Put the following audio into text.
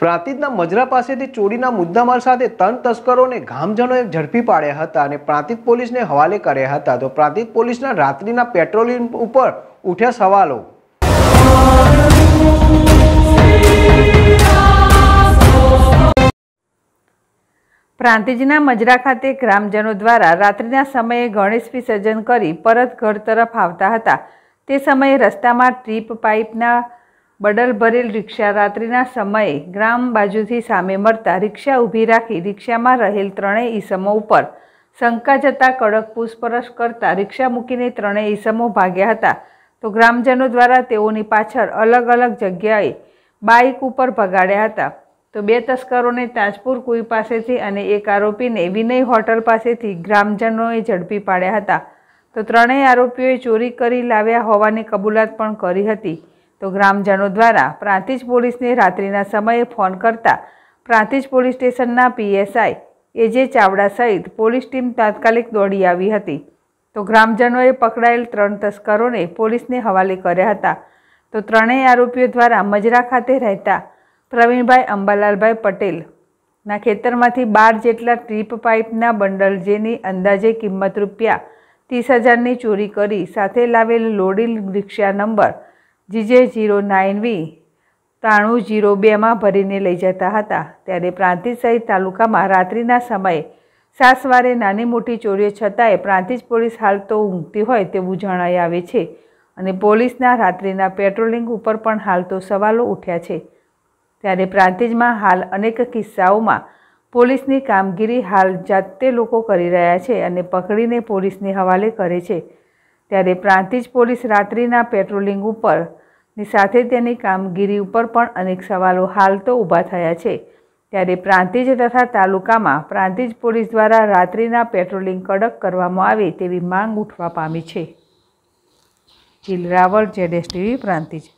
પ્રાંતિજના મજરા પાસેથી ચોરીના મુદ્દામાલ સાથે ત્રણ તસ્કરોને ગામજનોએ ઝડપી પાડ્યા હતા અને પ્રાંતિજ પોલીસને હવાલે કર્યા હતા તો પ્રાંતિજ પોલીસના રાત્રિના પેટ્રોલિંગ ઉપર ઉઠ્યા સવાલો પ્રાંતિજના મજરા ખાતે ગ્રામજનો દ્વારા રાત્રિના સમયે ગણેશ વિસર્જન કરી પરત ઘર તરફ આવતા હતા તે સમયે રસ્તામાં ટ્રીપ પાઇપના બડલ ભરેલ રિક્ષા રાત્રિના સમયે ગ્રામ બાજુથી સામે મળતા રિક્ષા ઊભી રાખી રિક્ષામાં રહેલ ત્રણેય ઈસમો ઉપર શંકા જતા કડક પૂછપરછ કરતા રિક્ષા મૂકીને ત્રણેય ઈસમો ભાગ્યા હતા તો ગ્રામજનો દ્વારા તેઓની પાછળ અલગ અલગ જગ્યાએ બાઇક ઉપર ભગાડ્યા હતા તો બે તસ્કરોને તાજપુર કુઈ પાસેથી અને એક આરોપીને વિનય હોટલ પાસેથી ગ્રામજનોએ ઝડપી પાડ્યા હતા તો ત્રણેય આરોપીઓએ ચોરી કરી લાવ્યા હોવાની કબૂલાત પણ કરી હતી તો ગ્રામજનો દ્વારા પ્રાંતિજ પોલીસને રાત્રિના સમયે ફોન કરતા પ્રાંતિજ પોલીસ સ્ટેશનના પીએસઆઈ એજે ચાવડા સહિત પોલીસ ટીમ તાત્કાલિક દોડી આવી હતી તો ગ્રામજનોએ પકડાયેલ ત્રણ તસ્કરોને પોલીસને હવાલે કર્યા હતા તો ત્રણેય આરોપીઓ દ્વારા મજરા ખાતે રહેતા પ્રવીણભાઈ અંબાલાલભાઈ પટેલ ના ખેતરમાંથી બાર જેટલા ટ્રીપ પાઇપના બંડલ જેની અંદાજે કિંમત રૂપિયા ત્રીસ હજારની ચોરી કરી સાથે લાવેલ લોડિલ રિક્ષા number GJ zero nine V ત્રાણું જીરો બેમાં ભરીને લઈ જતા હતા ત્યારે પ્રાંતિજ સહિત તાલુકામાં રાત્રિના સમયે સાસવારે નાની મોટી ચોરીઓ છતાંય પ્રાંતિજ પોલીસ હાલ તો ઊંઘતી હોય તેવું જણાઈ આવે છે અને પોલીસના રાત્રિના પેટ્રોલિંગ ઉપર પણ હાલ તો સવાલો ઉઠ્યા છે ત્યારે પ્રાંતિજમાં હાલ અનેક કિસ્સાઓમાં પોલીસની કામગીરી હાલ જાતે લોકો કરી રહ્યા છે અને પકડીને પોલીસને હવાલે કરે છે ત્યારે પ્રાંતિજ પોલીસ રાત્રિના પેટ્રોલિંગ ઉપરની સાથે તેની કામગીરી ઉપર પણ અનેક સવાલો હાલ તો ઊભા થયા છે ત્યારે પ્રાંતિજ તથા તાલુકામાં પ્રાંતિજ પોલીસ દ્વારા રાત્રિના પેટ્રોલિંગ કડક કરવામાં આવે તેવી માંગ ઉઠવા પામી છે જીલ રાવળ જેડેસ ટીવી પ્રાંતિજ